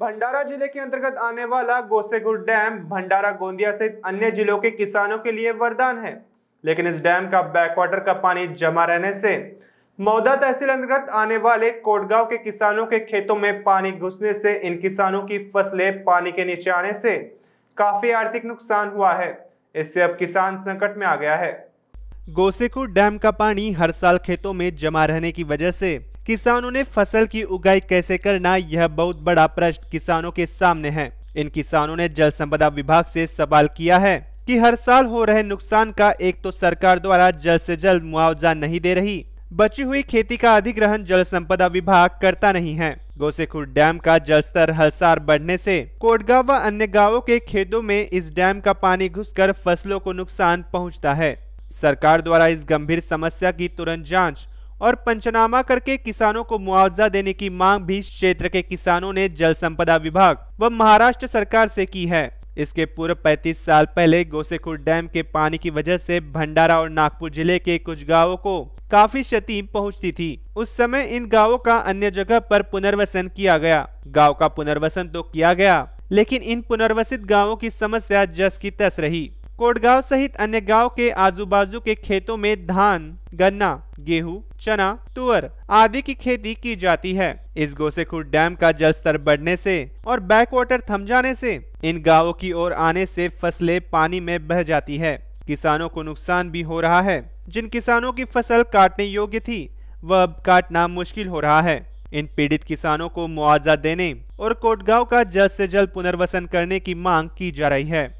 भंडारा जिले के अंतर्गत आने वाला गोसेगुड़ डैम भंडारा गोंदिया सहित अन्य जिलों के किसानों के लिए वरदान है लेकिन इस डैम का बैकवाटर का पानी जमा रहने से मौदा तहसील अंतर्गत आने वाले कोटगांव के किसानों के खेतों में पानी घुसने से इन किसानों की फसलें पानी के नीचे आने से काफी आर्थिक नुकसान हुआ है इससे अब किसान संकट में आ गया है गोसेकुट डैम का पानी हर साल खेतों में जमा रहने की वजह से किसानों ने फसल की उगाई कैसे करना यह बहुत बड़ा प्रश्न किसानों के सामने है इन किसानों ने जल संपदा विभाग से सवाल किया है कि हर साल हो रहे नुकसान का एक तो सरकार द्वारा जल्द से जल्द मुआवजा नहीं दे रही बची हुई खेती का अधिग्रहण जल संपदा विभाग करता नहीं है गोसेखुर डैम का जल स्तर हर साल बढ़ने से कोटगांव व अन्य गांवों के खेतों में इस डैम का पानी घुसकर फसलों को नुकसान पहुंचता है सरकार द्वारा इस गंभीर समस्या की तुरंत जांच और पंचनामा करके किसानों को मुआवजा देने की मांग भी क्षेत्र के किसानों ने जल संपदा विभाग व महाराष्ट्र सरकार से की है इसके पूर्व 35 साल पहले गोसेखुर डैम के पानी की वजह से भंडारा और नागपुर जिले के कुछ गांवों को काफी क्षति पहुंचती थी उस समय इन गांवों का अन्य जगह पर पुनर्वसन किया गया गांव का पुनर्वसन तो किया गया लेकिन इन पुनर्वसित गांवों की समस्या जस की तस रही कोटगांव सहित अन्य गांव के आजू बाजू के खेतों में धान गन्ना गेहूं, चना तुअर आदि की खेती की जाती है इस गोसेखुर डैम का जल स्तर बढ़ने से और बैक वाटर थम जाने से इन गांवों की ओर आने से फसलें पानी में बह जाती है किसानों को नुकसान भी हो रहा है जिन किसानों की फसल काटने योग्य थी वह अब काटना मुश्किल हो रहा है इन पीड़ित किसानों को मुआवजा देने और कोटगांव का जल्द से जल्द पुनर्वसन करने की मांग की जा रही है